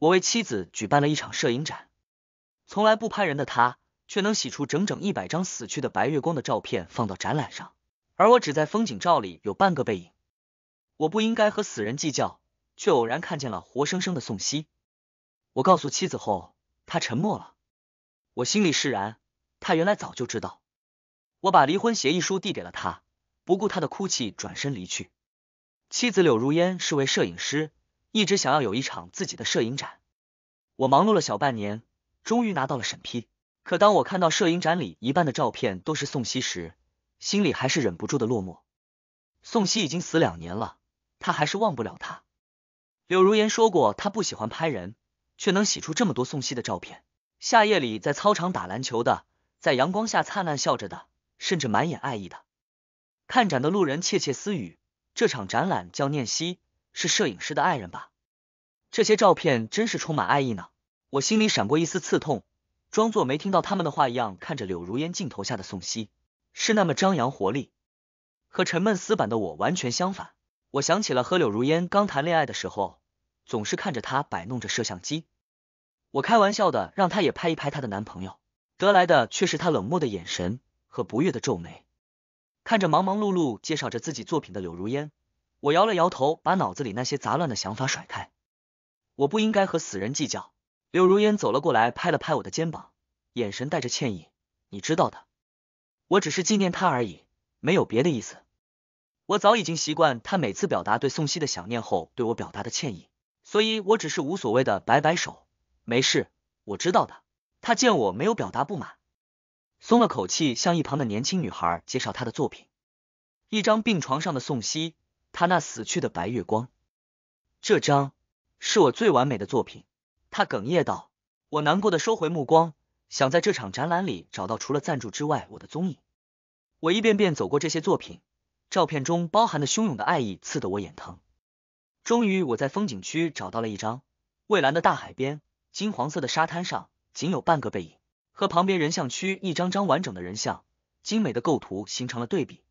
我为妻子举办了一场摄影展，从来不拍人的他，却能洗出整整一百张死去的白月光的照片放到展览上，而我只在风景照里有半个背影。我不应该和死人计较，却偶然看见了活生生的宋希。我告诉妻子后，她沉默了，我心里释然，她原来早就知道。我把离婚协议书递给了她，不顾她的哭泣，转身离去。妻子柳如烟是位摄影师。一直想要有一场自己的摄影展，我忙碌了小半年，终于拿到了审批。可当我看到摄影展里一半的照片都是宋茜时，心里还是忍不住的落寞。宋茜已经死两年了，他还是忘不了她。柳如烟说过，他不喜欢拍人，却能洗出这么多宋茜的照片。夏夜里在操场打篮球的，在阳光下灿烂笑着的，甚至满眼爱意的。看展的路人窃窃私语，这场展览叫念茜。是摄影师的爱人吧？这些照片真是充满爱意呢。我心里闪过一丝刺痛，装作没听到他们的话一样，看着柳如烟镜头下的宋希，是那么张扬活力，和沉闷死板的我完全相反。我想起了和柳如烟刚谈恋爱的时候，总是看着她摆弄着摄像机，我开玩笑的让她也拍一拍她的男朋友，得来的却是她冷漠的眼神和不悦的皱眉。看着忙忙碌碌介绍着自己作品的柳如烟。我摇了摇头，把脑子里那些杂乱的想法甩开。我不应该和死人计较。柳如烟走了过来，拍了拍我的肩膀，眼神带着歉意。你知道的，我只是纪念他而已，没有别的意思。我早已经习惯他每次表达对宋希的想念后对我表达的歉意，所以我只是无所谓的摆摆手，没事，我知道的。他见我没有表达不满，松了口气，向一旁的年轻女孩介绍她的作品。一张病床上的宋希他那死去的白月光，这张是我最完美的作品。他哽咽道。我难过的收回目光，想在这场展览里找到除了赞助之外我的踪影。我一遍遍走过这些作品，照片中包含的汹涌的爱意刺得我眼疼。终于，我在风景区找到了一张，蔚蓝的大海边，金黄色的沙滩上，仅有半个背影，和旁边人像区一张张完整的人像，精美的构图形成了对比。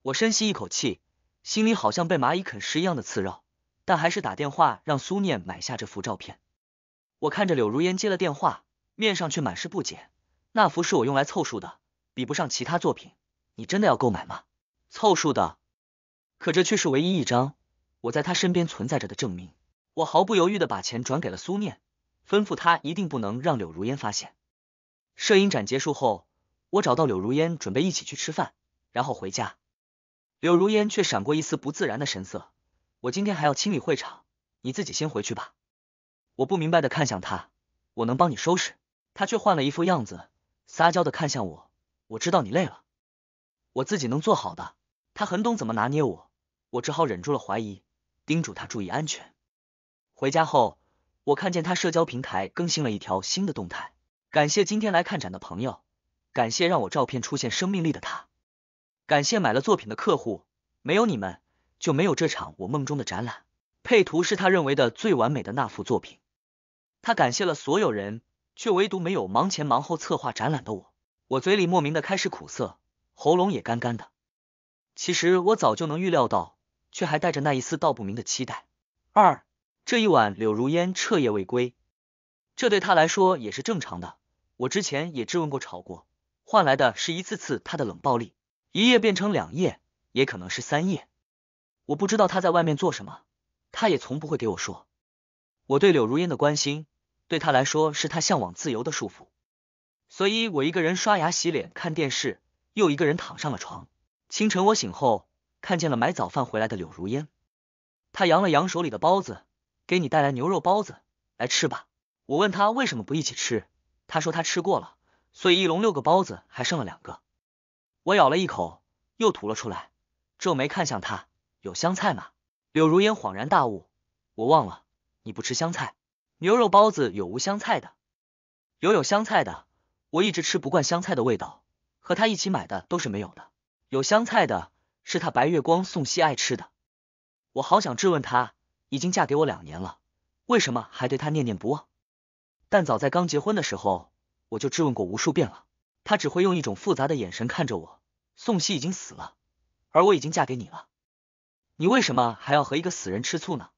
我深吸一口气。心里好像被蚂蚁啃食一样的刺绕，但还是打电话让苏念买下这幅照片。我看着柳如烟接了电话，面上却满是不解。那幅是我用来凑数的，比不上其他作品。你真的要购买吗？凑数的，可这却是唯一一张我在他身边存在着的证明。我毫不犹豫的把钱转给了苏念，吩咐他一定不能让柳如烟发现。摄影展结束后，我找到柳如烟，准备一起去吃饭，然后回家。柳如烟却闪过一丝不自然的神色。我今天还要清理会场，你自己先回去吧。我不明白的看向他，我能帮你收拾。他却换了一副样子，撒娇的看向我。我知道你累了，我自己能做好的。他很懂怎么拿捏我，我只好忍住了怀疑，叮嘱他注意安全。回家后，我看见他社交平台更新了一条新的动态，感谢今天来看展的朋友，感谢让我照片出现生命力的他。感谢买了作品的客户，没有你们就没有这场我梦中的展览。配图是他认为的最完美的那幅作品，他感谢了所有人，却唯独没有忙前忙后策划展览的我。我嘴里莫名的开始苦涩，喉咙也干干的。其实我早就能预料到，却还带着那一丝道不明的期待。二这一晚，柳如烟彻夜未归，这对他来说也是正常的。我之前也质问过、吵过，换来的是一次次他的冷暴力。一夜变成两夜，也可能是三夜，我不知道他在外面做什么，他也从不会给我说。我对柳如烟的关心，对他来说是他向往自由的束缚。所以我一个人刷牙洗脸看电视，又一个人躺上了床。清晨我醒后，看见了买早饭回来的柳如烟，他扬了扬手里的包子，给你带来牛肉包子，来吃吧。我问他为什么不一起吃，他说他吃过了，所以一笼六个包子还剩了两个。我咬了一口，又吐了出来，皱眉看向他：“有香菜吗？”柳如烟恍然大悟：“我忘了，你不吃香菜。牛肉包子有无香菜的？有有香菜的，我一直吃不惯香菜的味道。和他一起买的都是没有的，有香菜的是他白月光宋希爱吃的。我好想质问他，已经嫁给我两年了，为什么还对他念念不忘？但早在刚结婚的时候，我就质问过无数遍了。”他只会用一种复杂的眼神看着我。宋熙已经死了，而我已经嫁给你了，你为什么还要和一个死人吃醋呢？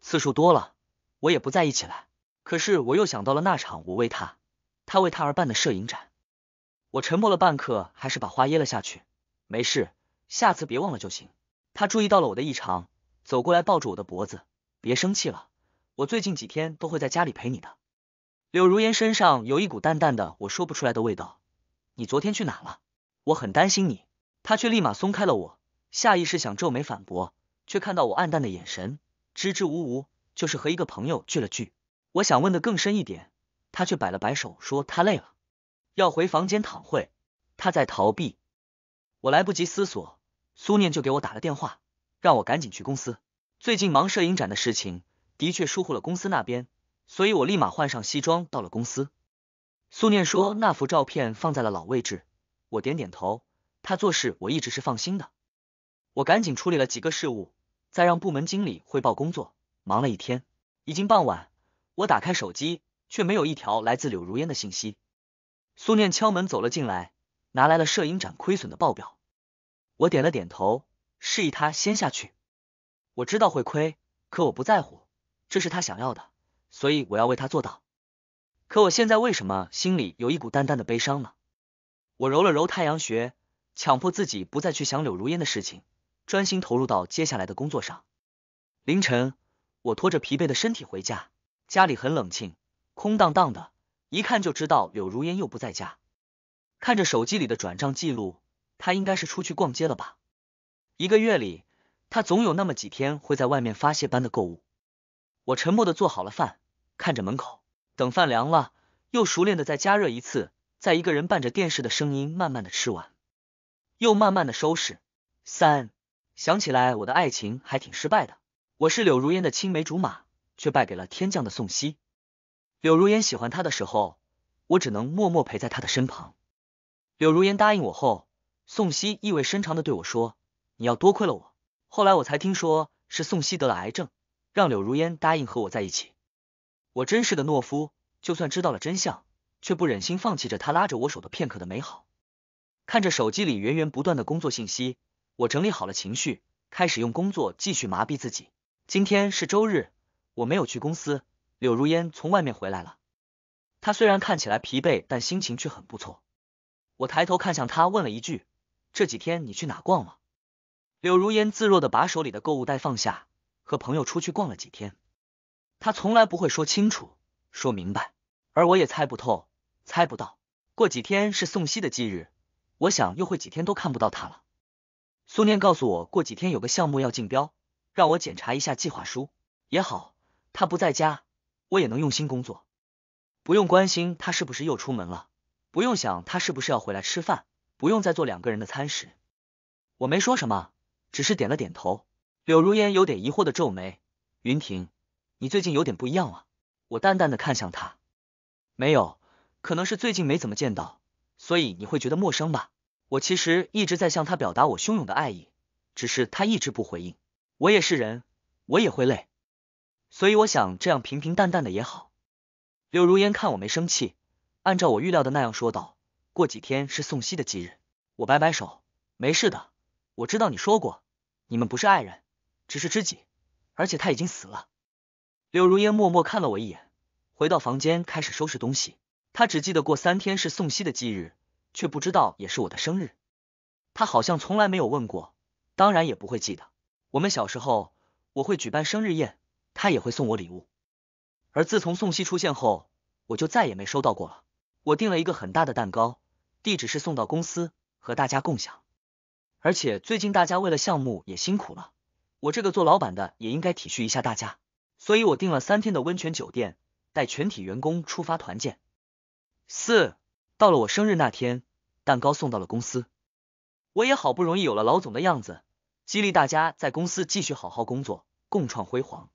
次数多了，我也不在意起来。可是我又想到了那场我为他，他为他而办的摄影展。我沉默了半刻，还是把话噎了下去。没事，下次别忘了就行。他注意到了我的异常，走过来抱住我的脖子，别生气了，我最近几天都会在家里陪你的。柳如烟身上有一股淡淡的我说不出来的味道。你昨天去哪了？我很担心你。他却立马松开了我，下意识想皱眉反驳，却看到我暗淡的眼神，支支吾吾，就是和一个朋友聚了聚。我想问的更深一点，他却摆了摆手，说他累了，要回房间躺会。他在逃避。我来不及思索，苏念就给我打了电话，让我赶紧去公司。最近忙摄影展的事情，的确疏忽了公司那边，所以我立马换上西装到了公司。苏念说：“那幅照片放在了老位置。”我点点头。他做事我一直是放心的。我赶紧处理了几个事务，再让部门经理汇报工作。忙了一天，已经傍晚。我打开手机，却没有一条来自柳如烟的信息。苏念敲门走了进来，拿来了摄影展亏损的报表。我点了点头，示意他先下去。我知道会亏，可我不在乎。这是他想要的，所以我要为他做到。可我现在为什么心里有一股淡淡的悲伤呢？我揉了揉太阳穴，强迫自己不再去想柳如烟的事情，专心投入到接下来的工作上。凌晨，我拖着疲惫的身体回家，家里很冷清，空荡荡的，一看就知道柳如烟又不在家。看着手机里的转账记录，她应该是出去逛街了吧？一个月里，她总有那么几天会在外面发泄般的购物。我沉默的做好了饭，看着门口。等饭凉了，又熟练的再加热一次，再一个人伴着电视的声音慢慢的吃完，又慢慢的收拾。三，想起来我的爱情还挺失败的。我是柳如烟的青梅竹马，却败给了天降的宋希。柳如烟喜欢他的时候，我只能默默陪在他的身旁。柳如烟答应我后，宋希意味深长的对我说：“你要多亏了我。”后来我才听说是宋希得了癌症，让柳如烟答应和我在一起。我真是的懦夫，就算知道了真相，却不忍心放弃着他拉着我手的片刻的美好。看着手机里源源不断的工作信息，我整理好了情绪，开始用工作继续麻痹自己。今天是周日，我没有去公司。柳如烟从外面回来了，她虽然看起来疲惫，但心情却很不错。我抬头看向她，问了一句：“这几天你去哪逛了？”柳如烟自若的把手里的购物袋放下，和朋友出去逛了几天。他从来不会说清楚、说明白，而我也猜不透、猜不到。过几天是宋希的忌日，我想又会几天都看不到他了。苏念告诉我，过几天有个项目要竞标，让我检查一下计划书。也好，他不在家，我也能用心工作，不用关心他是不是又出门了，不用想他是不是要回来吃饭，不用再做两个人的餐食。我没说什么，只是点了点头。柳如烟有点疑惑的皱眉，云婷。你最近有点不一样了。我淡淡的看向他，没有，可能是最近没怎么见到，所以你会觉得陌生吧？我其实一直在向他表达我汹涌的爱意，只是他一直不回应。我也是人，我也会累，所以我想这样平平淡淡的也好。柳如烟看我没生气，按照我预料的那样说道：“过几天是宋熙的忌日。”我摆摆手，没事的。我知道你说过，你们不是爱人，只是知己，而且他已经死了。柳如烟默默看了我一眼，回到房间开始收拾东西。她只记得过三天是宋熙的忌日，却不知道也是我的生日。她好像从来没有问过，当然也不会记得。我们小时候，我会举办生日宴，她也会送我礼物。而自从宋熙出现后，我就再也没收到过了。我订了一个很大的蛋糕，地址是送到公司和大家共享。而且最近大家为了项目也辛苦了，我这个做老板的也应该体恤一下大家。所以我订了三天的温泉酒店，带全体员工出发团建。四到了我生日那天，蛋糕送到了公司，我也好不容易有了老总的样子，激励大家在公司继续好好工作，共创辉煌。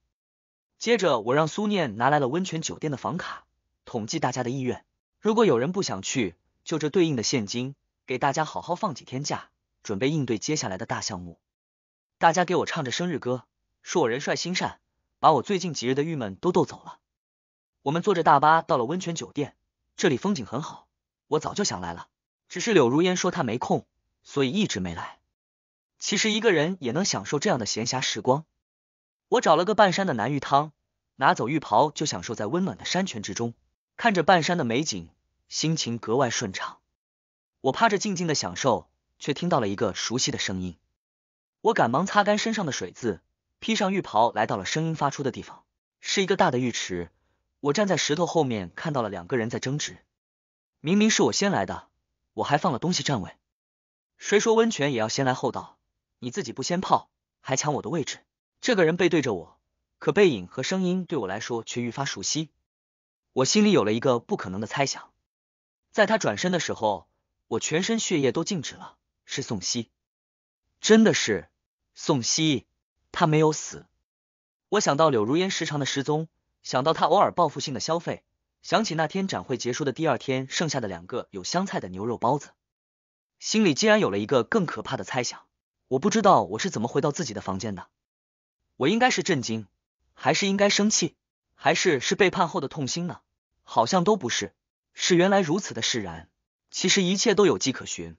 接着我让苏念拿来了温泉酒店的房卡，统计大家的意愿，如果有人不想去，就这对应的现金给大家好好放几天假，准备应对接下来的大项目。大家给我唱着生日歌，说我人帅心善。把我最近几日的郁闷都逗走了。我们坐着大巴到了温泉酒店，这里风景很好，我早就想来了，只是柳如烟说她没空，所以一直没来。其实一个人也能享受这样的闲暇时光。我找了个半山的南浴汤，拿走浴袍就享受在温暖的山泉之中，看着半山的美景，心情格外顺畅。我趴着静静的享受，却听到了一个熟悉的声音。我赶忙擦干身上的水渍。披上浴袍，来到了声音发出的地方，是一个大的浴池。我站在石头后面，看到了两个人在争执。明明是我先来的，我还放了东西占位。谁说温泉也要先来后到？你自己不先泡，还抢我的位置？这个人背对着我，可背影和声音对我来说却愈发熟悉。我心里有了一个不可能的猜想。在他转身的时候，我全身血液都静止了。是宋希，真的是宋希。他没有死，我想到柳如烟时常的失踪，想到他偶尔报复性的消费，想起那天展会结束的第二天剩下的两个有香菜的牛肉包子，心里竟然有了一个更可怕的猜想。我不知道我是怎么回到自己的房间的，我应该是震惊，还是应该生气，还是是背叛后的痛心呢？好像都不是，是原来如此的释然。其实一切都有迹可循。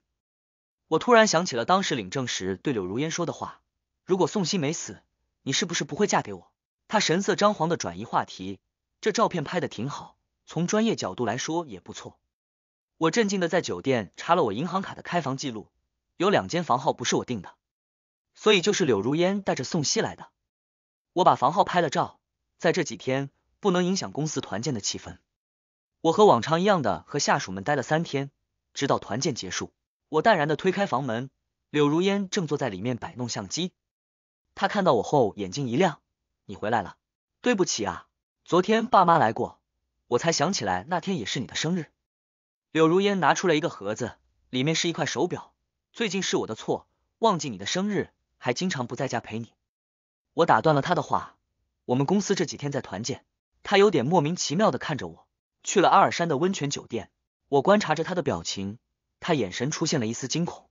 我突然想起了当时领证时对柳如烟说的话。如果宋希没死，你是不是不会嫁给我？他神色张皇的转移话题。这照片拍的挺好，从专业角度来说也不错。我镇静的在酒店查了我银行卡的开房记录，有两间房号不是我订的，所以就是柳如烟带着宋希来的。我把房号拍了照，在这几天不能影响公司团建的气氛。我和往常一样的和下属们待了三天，直到团建结束，我淡然的推开房门，柳如烟正坐在里面摆弄相机。他看到我后，眼睛一亮：“你回来了，对不起啊，昨天爸妈来过，我才想起来那天也是你的生日。”柳如烟拿出了一个盒子，里面是一块手表。最近是我的错，忘记你的生日，还经常不在家陪你。我打断了他的话：“我们公司这几天在团建。”他有点莫名其妙的看着我，去了阿尔山的温泉酒店。我观察着他的表情，他眼神出现了一丝惊恐。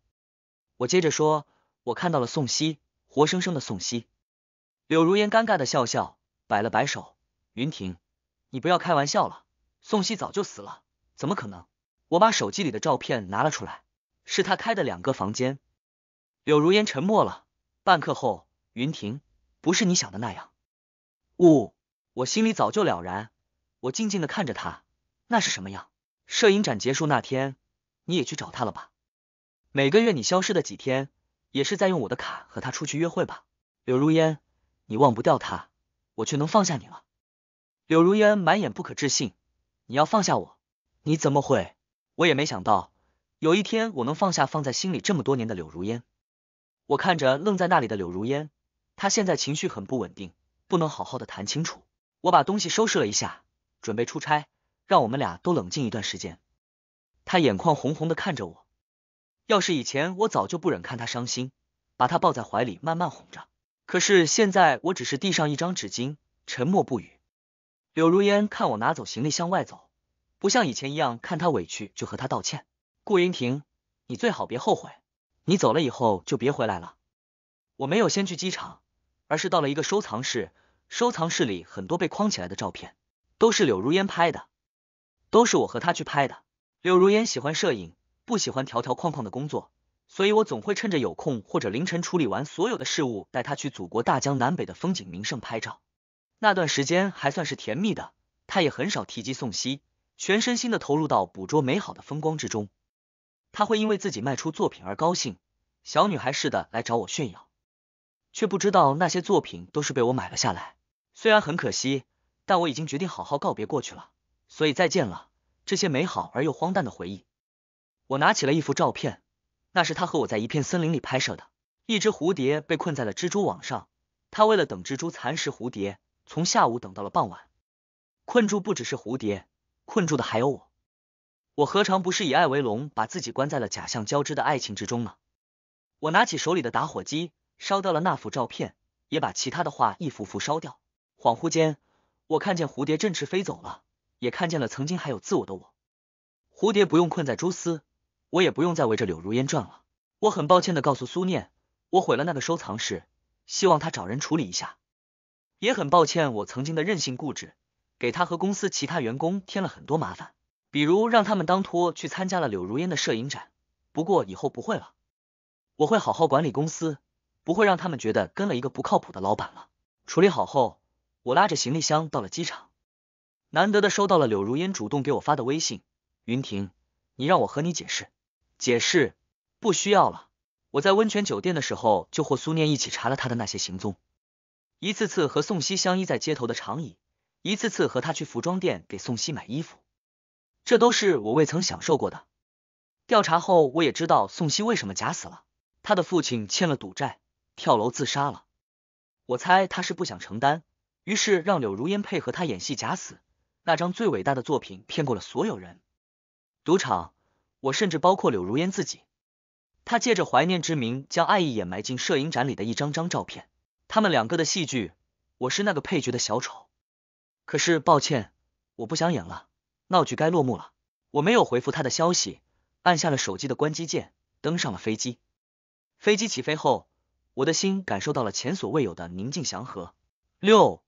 我接着说：“我看到了宋茜。”活生生的宋希，柳如烟尴尬的笑笑，摆了摆手。云婷，你不要开玩笑了，宋希早就死了，怎么可能？我把手机里的照片拿了出来，是他开的两个房间。柳如烟沉默了，半刻后，云婷，不是你想的那样。呜，我心里早就了然。我静静的看着他，那是什么样？摄影展结束那天，你也去找他了吧？每个月你消失的几天？也是在用我的卡和他出去约会吧，柳如烟，你忘不掉他，我却能放下你了。柳如烟满眼不可置信，你要放下我，你怎么会？我也没想到，有一天我能放下放在心里这么多年的柳如烟。我看着愣在那里的柳如烟，她现在情绪很不稳定，不能好好的谈清楚。我把东西收拾了一下，准备出差，让我们俩都冷静一段时间。她眼眶红红的看着我。要是以前，我早就不忍看他伤心，把他抱在怀里慢慢哄着。可是现在，我只是递上一张纸巾，沉默不语。柳如烟看我拿走行李向外走，不像以前一样看他委屈就和他道歉。顾云婷，你最好别后悔，你走了以后就别回来了。我没有先去机场，而是到了一个收藏室，收藏室里很多被框起来的照片，都是柳如烟拍的，都是我和他去拍的。柳如烟喜欢摄影。不喜欢条条框框的工作，所以我总会趁着有空或者凌晨处理完所有的事物，带他去祖国大江南北的风景名胜拍照。那段时间还算是甜蜜的，他也很少提及宋希，全身心的投入到捕捉美好的风光之中。他会因为自己卖出作品而高兴，小女孩似的来找我炫耀，却不知道那些作品都是被我买了下来。虽然很可惜，但我已经决定好好告别过去了，所以再见了，这些美好而又荒诞的回忆。我拿起了一幅照片，那是他和我在一片森林里拍摄的。一只蝴蝶被困在了蜘蛛网上，他为了等蜘蛛蚕食蝴蝶，从下午等到了傍晚。困住不只是蝴蝶，困住的还有我。我何尝不是以爱为龙，把自己关在了假象交织的爱情之中呢？我拿起手里的打火机，烧掉了那幅照片，也把其他的画一幅幅烧掉。恍惚间，我看见蝴蝶振翅飞走了，也看见了曾经还有自我的我。蝴蝶不用困在蛛丝。我也不用再围着柳如烟转了。我很抱歉的告诉苏念，我毁了那个收藏室，希望他找人处理一下。也很抱歉，我曾经的任性固执，给他和公司其他员工添了很多麻烦，比如让他们当托去参加了柳如烟的摄影展。不过以后不会了，我会好好管理公司，不会让他们觉得跟了一个不靠谱的老板了。处理好后，我拉着行李箱到了机场，难得的收到了柳如烟主动给我发的微信：“云婷，你让我和你解释。”解释不需要了。我在温泉酒店的时候，就和苏念一起查了他的那些行踪，一次次和宋希相依在街头的长椅，一次次和他去服装店给宋希买衣服，这都是我未曾享受过的。调查后，我也知道宋希为什么假死了。他的父亲欠了赌债，跳楼自杀了。我猜他是不想承担，于是让柳如烟配合他演戏假死。那张最伟大的作品骗过了所有人。赌场。我甚至包括柳如烟自己，他借着怀念之名，将爱意掩埋进摄影展里的一张张照片。他们两个的戏剧，我是那个配角的小丑。可是，抱歉，我不想演了，闹剧该落幕了。我没有回复他的消息，按下了手机的关机键，登上了飞机。飞机起飞后，我的心感受到了前所未有的宁静祥和。六，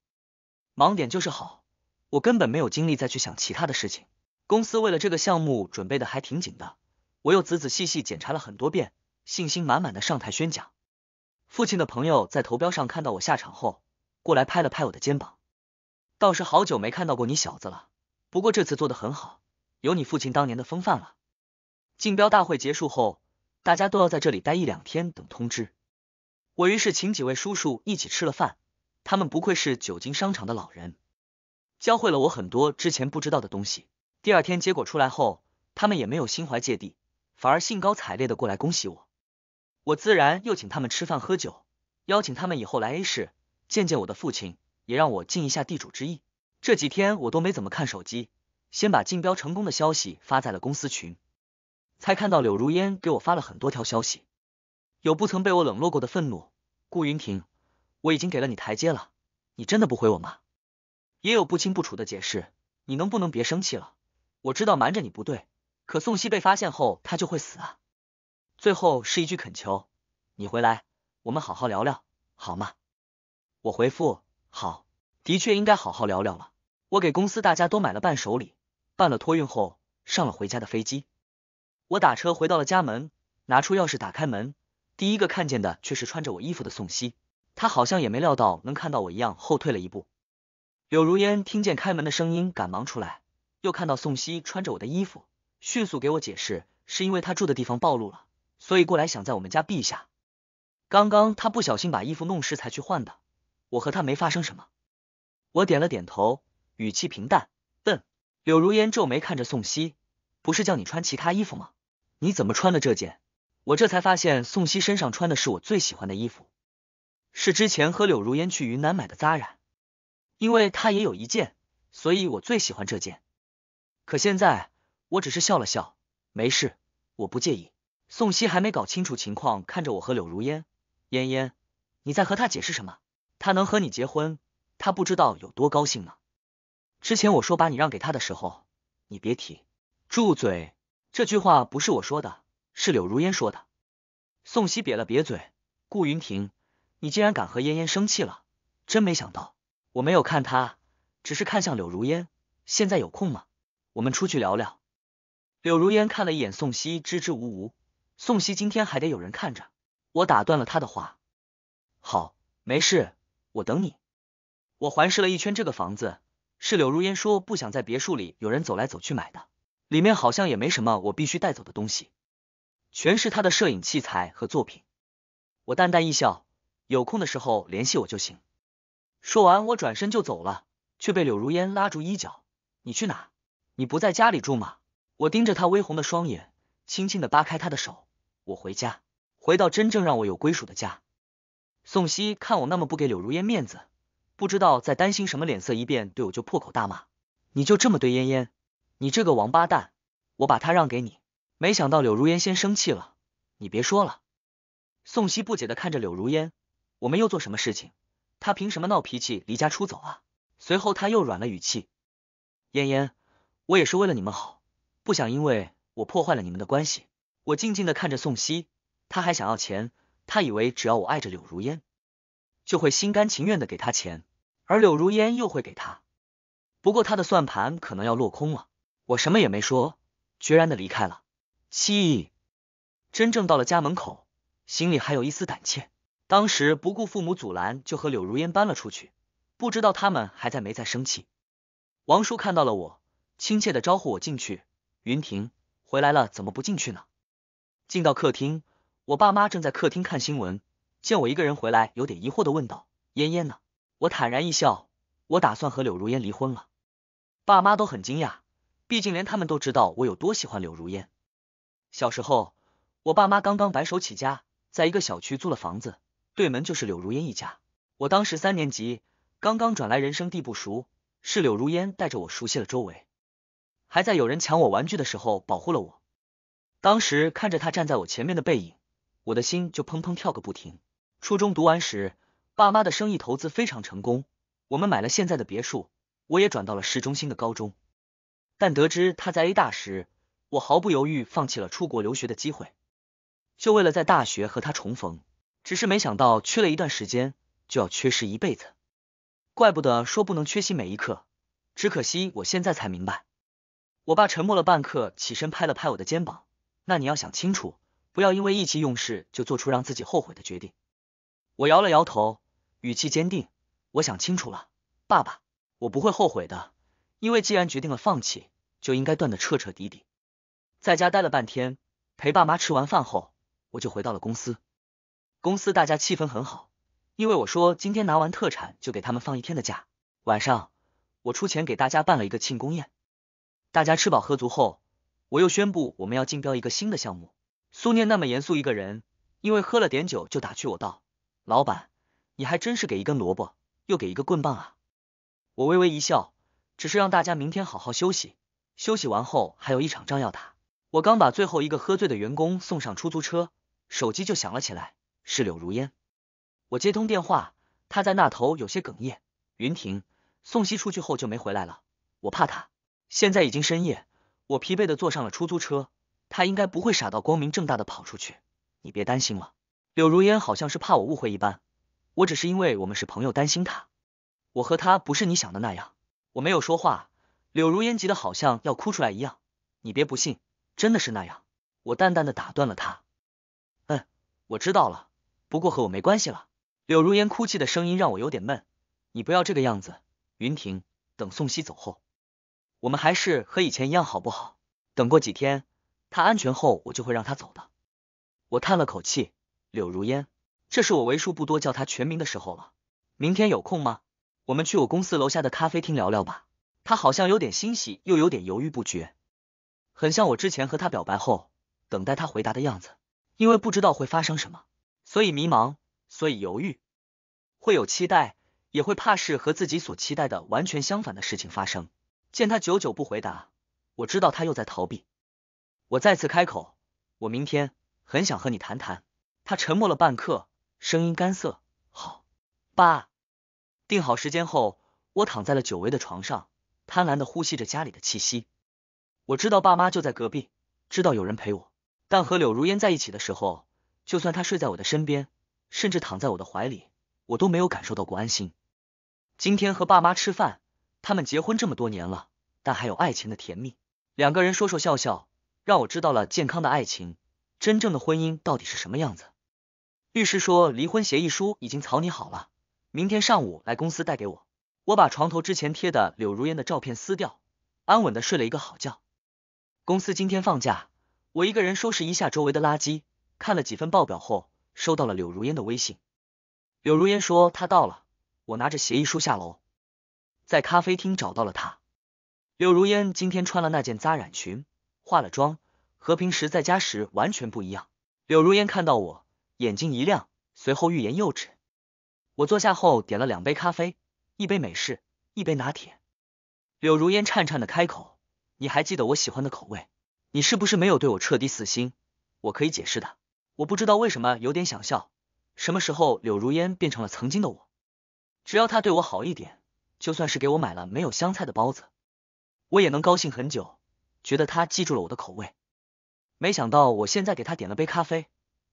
忙点就是好，我根本没有精力再去想其他的事情。公司为了这个项目准备的还挺紧的，我又仔仔细细检查了很多遍，信心满满的上台宣讲。父亲的朋友在投标上看到我下场后，过来拍了拍我的肩膀，倒是好久没看到过你小子了。不过这次做的很好，有你父亲当年的风范了。竞标大会结束后，大家都要在这里待一两天等通知。我于是请几位叔叔一起吃了饭，他们不愧是久经商场的老人，教会了我很多之前不知道的东西。第二天结果出来后，他们也没有心怀芥蒂，反而兴高采烈的过来恭喜我。我自然又请他们吃饭喝酒，邀请他们以后来 A 市见见我的父亲，也让我尽一下地主之谊。这几天我都没怎么看手机，先把竞标成功的消息发在了公司群，才看到柳如烟给我发了很多条消息，有不曾被我冷落过的愤怒，顾云婷，我已经给了你台阶了，你真的不回我吗？也有不清不楚的解释，你能不能别生气了？我知道瞒着你不对，可宋熙被发现后，她就会死啊！最后是一句恳求，你回来，我们好好聊聊，好吗？我回复好，的确应该好好聊聊了。我给公司大家都买了伴手礼，办了托运后上了回家的飞机。我打车回到了家门，拿出钥匙打开门，第一个看见的却是穿着我衣服的宋熙。她好像也没料到能看到我一样后退了一步。柳如烟听见开门的声音，赶忙出来。又看到宋希穿着我的衣服，迅速给我解释，是因为她住的地方暴露了，所以过来想在我们家避一下。刚刚她不小心把衣服弄湿，才去换的。我和她没发生什么。我点了点头，语气平淡。笨。柳如烟皱眉看着宋希，不是叫你穿其他衣服吗？你怎么穿了这件？我这才发现宋希身上穿的是我最喜欢的衣服，是之前和柳如烟去云南买的扎染，因为她也有一件，所以我最喜欢这件。可现在，我只是笑了笑，没事，我不介意。宋希还没搞清楚情况，看着我和柳如烟，嫣嫣，你在和他解释什么？他能和你结婚，他不知道有多高兴呢。之前我说把你让给他的时候，你别提，住嘴！这句话不是我说的，是柳如烟说的。宋希瘪了瘪嘴，顾云婷，你竟然敢和嫣嫣生气了，真没想到。我没有看他，只是看向柳如烟，现在有空吗？我们出去聊聊。柳如烟看了一眼宋希，支支吾吾。宋希今天还得有人看着。我打断了他的话。好，没事，我等你。我环视了一圈这个房子，是柳如烟说不想在别墅里有人走来走去买的。里面好像也没什么我必须带走的东西，全是他的摄影器材和作品。我淡淡一笑，有空的时候联系我就行。说完，我转身就走了，却被柳如烟拉住衣角。你去哪？你不在家里住吗？我盯着他微红的双眼，轻轻的扒开他的手。我回家，回到真正让我有归属的家。宋希看我那么不给柳如烟面子，不知道在担心什么，脸色一变，对我就破口大骂：“你就这么对烟烟？你这个王八蛋！我把她让给你。”没想到柳如烟先生气了，你别说了。宋希不解的看着柳如烟，我们又做什么事情？他凭什么闹脾气离家出走啊？随后他又软了语气，烟烟。我也是为了你们好，不想因为我破坏了你们的关系。我静静的看着宋熙，他还想要钱，他以为只要我爱着柳如烟，就会心甘情愿的给他钱，而柳如烟又会给他。不过他的算盘可能要落空了。我什么也没说，决然的离开了。七，真正到了家门口，心里还有一丝胆怯。当时不顾父母阻拦，就和柳如烟搬了出去，不知道他们还在没在生气。王叔看到了我。亲切的招呼我进去。云婷回来了，怎么不进去呢？进到客厅，我爸妈正在客厅看新闻，见我一个人回来，有点疑惑的问道：“嫣嫣呢？”我坦然一笑：“我打算和柳如烟离婚了。”爸妈都很惊讶，毕竟连他们都知道我有多喜欢柳如烟。小时候，我爸妈刚刚白手起家，在一个小区租了房子，对门就是柳如烟一家。我当时三年级，刚刚转来，人生地不熟，是柳如烟带着我熟悉了周围。还在有人抢我玩具的时候保护了我。当时看着他站在我前面的背影，我的心就砰砰跳个不停。初中读完时，爸妈的生意投资非常成功，我们买了现在的别墅。我也转到了市中心的高中。但得知他在 A 大时，我毫不犹豫放弃了出国留学的机会，就为了在大学和他重逢。只是没想到缺了一段时间，就要缺失一辈子。怪不得说不能缺席每一刻，只可惜我现在才明白。我爸沉默了半刻，起身拍了拍我的肩膀。那你要想清楚，不要因为意气用事就做出让自己后悔的决定。我摇了摇头，语气坚定。我想清楚了，爸爸，我不会后悔的。因为既然决定了放弃，就应该断得彻彻底底。在家待了半天，陪爸妈吃完饭后，我就回到了公司。公司大家气氛很好，因为我说今天拿完特产就给他们放一天的假。晚上，我出钱给大家办了一个庆功宴。大家吃饱喝足后，我又宣布我们要竞标一个新的项目。苏念那么严肃一个人，因为喝了点酒就打趣我道：“老板，你还真是给一根萝卜，又给一个棍棒啊。”我微微一笑，只是让大家明天好好休息。休息完后，还有一场仗要打。我刚把最后一个喝醉的员工送上出租车，手机就响了起来，是柳如烟。我接通电话，她在那头有些哽咽：“云婷，宋熙出去后就没回来了，我怕她。”现在已经深夜，我疲惫的坐上了出租车。他应该不会傻到光明正大的跑出去，你别担心了。柳如烟好像是怕我误会一般，我只是因为我们是朋友担心他。我和他不是你想的那样。我没有说话。柳如烟急得好像要哭出来一样，你别不信，真的是那样。我淡淡的打断了他。嗯，我知道了，不过和我没关系了。柳如烟哭泣的声音让我有点闷，你不要这个样子。云婷，等宋熙走后。我们还是和以前一样，好不好？等过几天他安全后，我就会让他走的。我叹了口气，柳如烟，这是我为数不多叫他全名的时候了。明天有空吗？我们去我公司楼下的咖啡厅聊聊吧。他好像有点欣喜，又有点犹豫不决，很像我之前和他表白后等待他回答的样子。因为不知道会发生什么，所以迷茫，所以犹豫，会有期待，也会怕是和自己所期待的完全相反的事情发生。见他久久不回答，我知道他又在逃避。我再次开口，我明天很想和你谈谈。他沉默了半刻，声音干涩。好，爸。定好时间后，我躺在了久违的床上，贪婪的呼吸着家里的气息。我知道爸妈就在隔壁，知道有人陪我。但和柳如烟在一起的时候，就算他睡在我的身边，甚至躺在我的怀里，我都没有感受到过安心。今天和爸妈吃饭。他们结婚这么多年了，但还有爱情的甜蜜。两个人说说笑笑，让我知道了健康的爱情，真正的婚姻到底是什么样子。律师说离婚协议书已经草拟好了，明天上午来公司带给我。我把床头之前贴的柳如烟的照片撕掉，安稳的睡了一个好觉。公司今天放假，我一个人收拾一下周围的垃圾，看了几份报表后，收到了柳如烟的微信。柳如烟说她到了，我拿着协议书下楼。在咖啡厅找到了他，柳如烟今天穿了那件扎染裙，化了妆，和平时在家时完全不一样。柳如烟看到我，眼睛一亮，随后欲言又止。我坐下后，点了两杯咖啡，一杯美式，一杯拿铁。柳如烟颤颤的开口：“你还记得我喜欢的口味？你是不是没有对我彻底死心？我可以解释的。”我不知道为什么有点想笑。什么时候柳如烟变成了曾经的我？只要他对我好一点。就算是给我买了没有香菜的包子，我也能高兴很久，觉得他记住了我的口味。没想到我现在给他点了杯咖啡，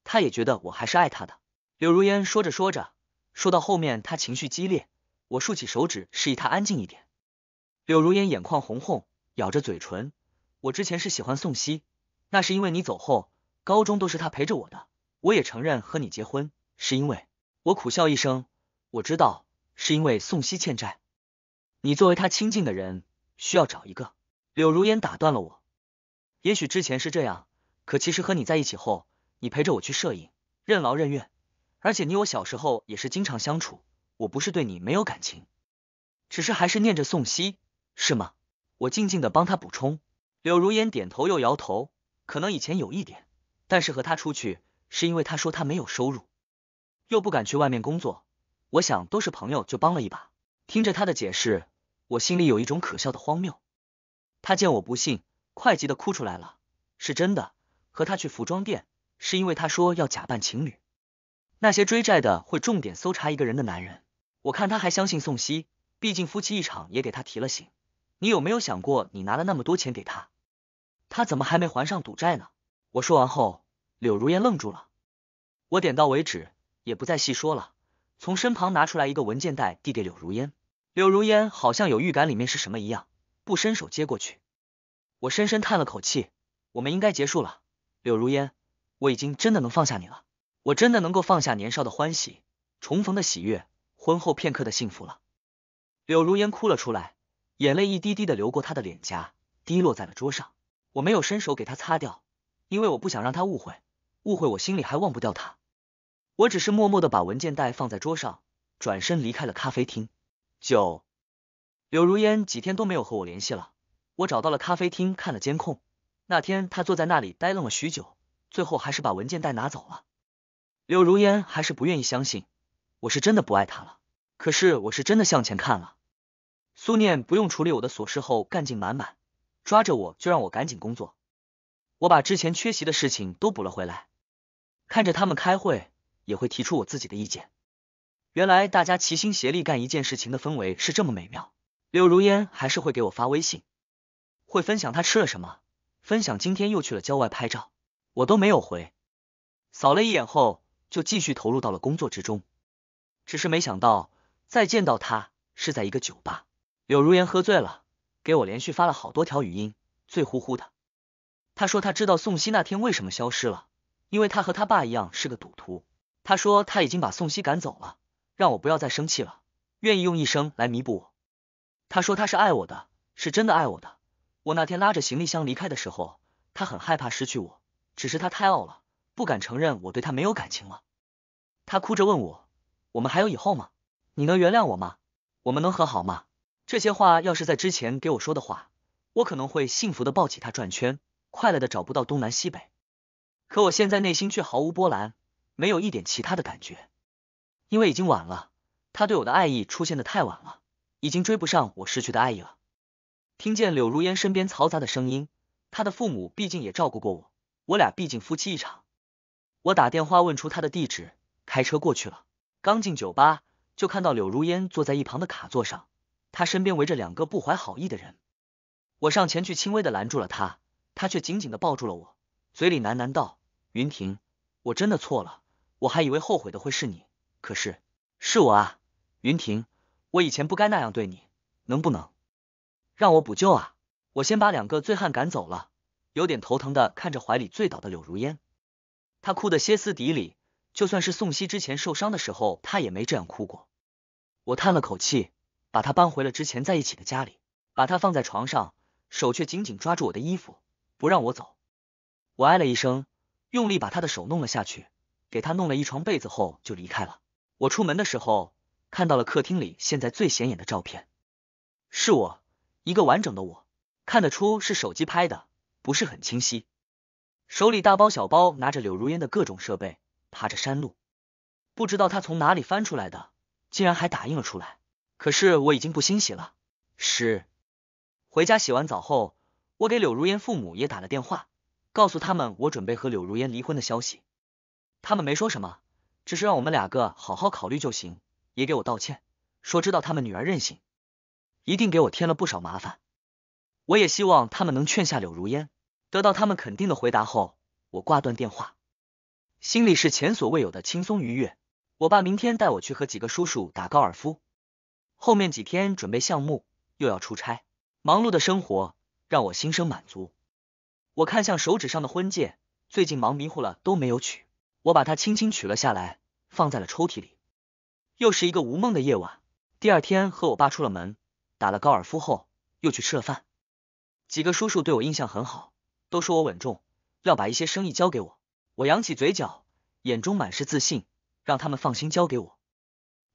他也觉得我还是爱他的。柳如烟说着说着，说到后面他情绪激烈，我竖起手指示意他安静一点。柳如烟眼眶红红，咬着嘴唇。我之前是喜欢宋希，那是因为你走后，高中都是他陪着我的。我也承认和你结婚是因为……我苦笑一声，我知道是因为宋希欠债。你作为他亲近的人，需要找一个。柳如烟打断了我。也许之前是这样，可其实和你在一起后，你陪着我去摄影，任劳任怨。而且你我小时候也是经常相处，我不是对你没有感情，只是还是念着宋希，是吗？我静静的帮他补充。柳如烟点头又摇头，可能以前有一点，但是和他出去是因为他说他没有收入，又不敢去外面工作。我想都是朋友，就帮了一把。听着他的解释。我心里有一种可笑的荒谬，他见我不信，快急的哭出来了。是真的，和他去服装店，是因为他说要假扮情侣。那些追债的会重点搜查一个人的男人。我看他还相信宋希，毕竟夫妻一场，也给他提了醒。你有没有想过，你拿了那么多钱给他，他怎么还没还上赌债呢？我说完后，柳如烟愣住了。我点到为止，也不再细说了。从身旁拿出来一个文件袋，递给柳如烟。柳如烟好像有预感里面是什么一样，不伸手接过去。我深深叹了口气，我们应该结束了。柳如烟，我已经真的能放下你了，我真的能够放下年少的欢喜、重逢的喜悦、婚后片刻的幸福了。柳如烟哭了出来，眼泪一滴滴的流过她的脸颊，滴落在了桌上。我没有伸手给她擦掉，因为我不想让她误会，误会我心里还忘不掉她。我只是默默的把文件袋放在桌上，转身离开了咖啡厅。九，柳如烟几天都没有和我联系了。我找到了咖啡厅看了监控，那天她坐在那里呆愣了许久，最后还是把文件袋拿走了。柳如烟还是不愿意相信我是真的不爱她了，可是我是真的向前看了。苏念不用处理我的琐事后，干劲满满，抓着我就让我赶紧工作。我把之前缺席的事情都补了回来，看着他们开会，也会提出我自己的意见。原来大家齐心协力干一件事情的氛围是这么美妙。柳如烟还是会给我发微信，会分享她吃了什么，分享今天又去了郊外拍照，我都没有回。扫了一眼后，就继续投入到了工作之中。只是没想到再见到他是在一个酒吧。柳如烟喝醉了，给我连续发了好多条语音，醉乎乎的。他说他知道宋希那天为什么消失了，因为他和他爸一样是个赌徒。他说他已经把宋希赶走了。让我不要再生气了，愿意用一生来弥补我。他说他是爱我的，是真的爱我的。我那天拉着行李箱离开的时候，他很害怕失去我，只是他太傲了，不敢承认我对他没有感情了。他哭着问我，我们还有以后吗？你能原谅我吗？我们能和好吗？这些话要是在之前给我说的话，我可能会幸福的抱起他转圈，快乐的找不到东南西北。可我现在内心却毫无波澜，没有一点其他的感觉。因为已经晚了，他对我的爱意出现的太晚了，已经追不上我失去的爱意了。听见柳如烟身边嘈杂的声音，他的父母毕竟也照顾过我，我俩毕竟夫妻一场。我打电话问出他的地址，开车过去了。刚进酒吧，就看到柳如烟坐在一旁的卡座上，他身边围着两个不怀好意的人。我上前去轻微的拦住了他，他却紧紧的抱住了我，嘴里喃喃道：“云婷，我真的错了，我还以为后悔的会是你。”可是，是我啊，云婷，我以前不该那样对你，能不能让我补救啊？我先把两个醉汉赶走了，有点头疼的看着怀里醉倒的柳如烟，他哭得歇斯底里，就算是宋希之前受伤的时候，他也没这样哭过。我叹了口气，把他搬回了之前在一起的家里，把他放在床上，手却紧紧抓住我的衣服，不让我走。我哎了一声，用力把他的手弄了下去，给他弄了一床被子后就离开了。我出门的时候看到了客厅里现在最显眼的照片，是我一个完整的我，看得出是手机拍的，不是很清晰。手里大包小包拿着柳如烟的各种设备，爬着山路，不知道他从哪里翻出来的，竟然还打印了出来。可是我已经不欣喜了。是，回家洗完澡后，我给柳如烟父母也打了电话，告诉他们我准备和柳如烟离婚的消息，他们没说什么。只是让我们两个好好考虑就行，也给我道歉，说知道他们女儿任性，一定给我添了不少麻烦。我也希望他们能劝下柳如烟。得到他们肯定的回答后，我挂断电话，心里是前所未有的轻松愉悦。我爸明天带我去和几个叔叔打高尔夫，后面几天准备项目，又要出差，忙碌的生活让我心生满足。我看向手指上的婚戒，最近忙迷糊了都没有取。我把它轻轻取了下来，放在了抽屉里。又是一个无梦的夜晚。第二天和我爸出了门，打了高尔夫后，又去吃了饭。几个叔叔对我印象很好，都说我稳重，要把一些生意交给我。我扬起嘴角，眼中满是自信，让他们放心交给我。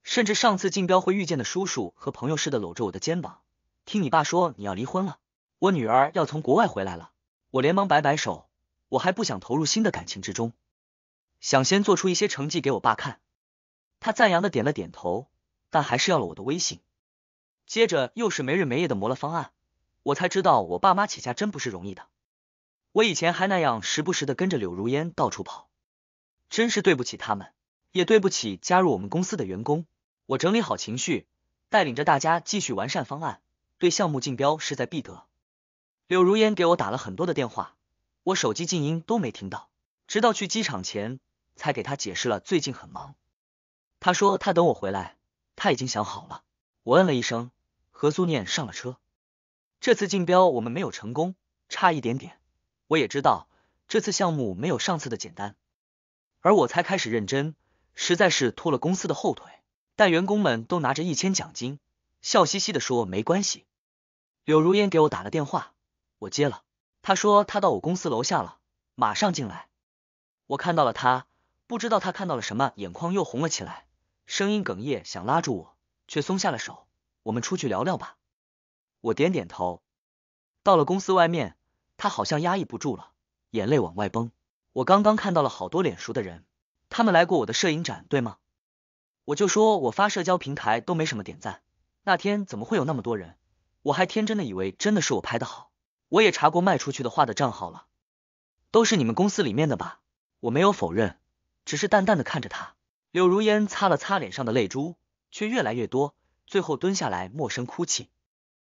甚至上次竞标会遇见的叔叔和朋友似的搂着我的肩膀。听你爸说你要离婚了，我女儿要从国外回来了。我连忙摆摆手，我还不想投入新的感情之中。想先做出一些成绩给我爸看，他赞扬的点了点头，但还是要了我的微信。接着又是没日没夜的磨了方案，我才知道我爸妈起家真不是容易的。我以前还那样，时不时的跟着柳如烟到处跑，真是对不起他们，也对不起加入我们公司的员工。我整理好情绪，带领着大家继续完善方案，对项目竞标势在必得。柳如烟给我打了很多的电话，我手机静音都没听到，直到去机场前。才给他解释了最近很忙。他说他等我回来，他已经想好了。我嗯了一声。何苏念上了车。这次竞标我们没有成功，差一点点。我也知道这次项目没有上次的简单，而我才开始认真，实在是拖了公司的后腿。但员工们都拿着一千奖金，笑嘻嘻的说没关系。柳如烟给我打了电话，我接了。她说她到我公司楼下了，马上进来。我看到了她。不知道他看到了什么，眼眶又红了起来，声音哽咽，想拉住我，却松下了手。我们出去聊聊吧。我点点头。到了公司外面，他好像压抑不住了，眼泪往外崩。我刚刚看到了好多脸熟的人，他们来过我的摄影展，对吗？我就说我发社交平台都没什么点赞，那天怎么会有那么多人？我还天真的以为真的是我拍的好。我也查过卖出去的画的账号了，都是你们公司里面的吧？我没有否认。只是淡淡的看着他，柳如烟擦了擦脸上的泪珠，却越来越多，最后蹲下来，默声哭泣。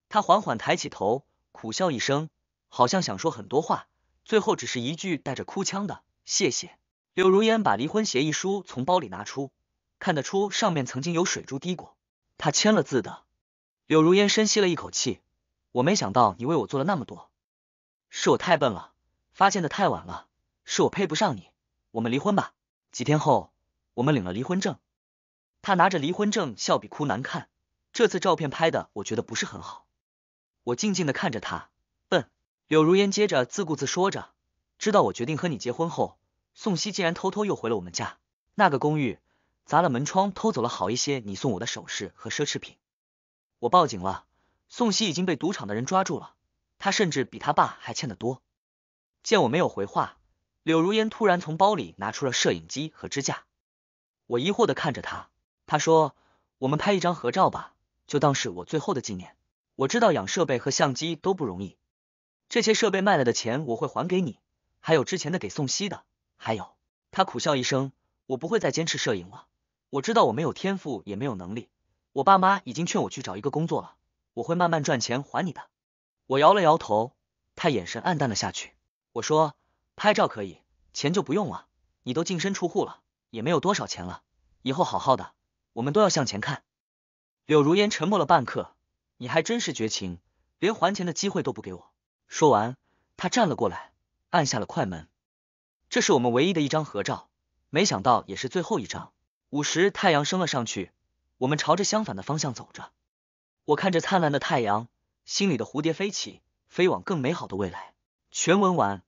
他缓缓抬起头，苦笑一声，好像想说很多话，最后只是一句带着哭腔的“谢谢”。柳如烟把离婚协议书从包里拿出，看得出上面曾经有水珠滴过，他签了字的。柳如烟深吸了一口气，我没想到你为我做了那么多，是我太笨了，发现的太晚了，是我配不上你，我们离婚吧。几天后，我们领了离婚证。他拿着离婚证笑比哭难看。这次照片拍的，我觉得不是很好。我静静的看着他，笨。柳如烟接着自顾自说着。知道我决定和你结婚后，宋希竟然偷偷又回了我们家那个公寓，砸了门窗，偷走了好一些你送我的首饰和奢侈品。我报警了，宋希已经被赌场的人抓住了，他甚至比他爸还欠得多。见我没有回话。柳如烟突然从包里拿出了摄影机和支架，我疑惑的看着他，他说：“我们拍一张合照吧，就当是我最后的纪念。我知道养设备和相机都不容易，这些设备卖了的钱我会还给你，还有之前的给宋希的。还有，他苦笑一声，我不会再坚持摄影了。我知道我没有天赋，也没有能力，我爸妈已经劝我去找一个工作了。我会慢慢赚钱还你的。”我摇了摇头，他眼神黯淡了下去，我说。拍照可以，钱就不用了。你都净身出户了，也没有多少钱了。以后好好的，我们都要向前看。柳如烟沉默了半刻，你还真是绝情，连还钱的机会都不给我。说完，他站了过来，按下了快门。这是我们唯一的一张合照，没想到也是最后一张。午时，太阳升了上去，我们朝着相反的方向走着。我看着灿烂的太阳，心里的蝴蝶飞起，飞往更美好的未来。全文完。